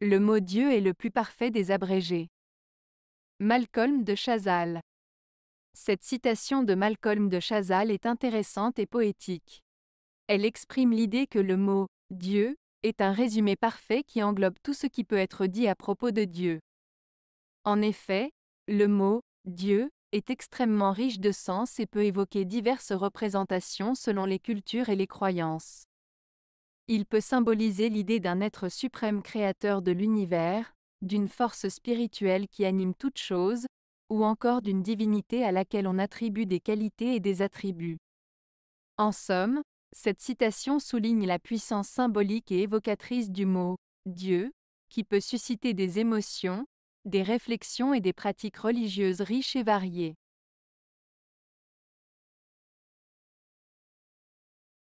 Le mot Dieu est le plus parfait des abrégés. Malcolm de Chazal. Cette citation de Malcolm de Chazal est intéressante et poétique. Elle exprime l'idée que le mot Dieu est un résumé parfait qui englobe tout ce qui peut être dit à propos de Dieu. En effet, le mot Dieu est extrêmement riche de sens et peut évoquer diverses représentations selon les cultures et les croyances. Il peut symboliser l'idée d'un être suprême créateur de l'univers, d'une force spirituelle qui anime toute chose, ou encore d'une divinité à laquelle on attribue des qualités et des attributs. En somme, cette citation souligne la puissance symbolique et évocatrice du mot Dieu, qui peut susciter des émotions, des réflexions et des pratiques religieuses riches et variées.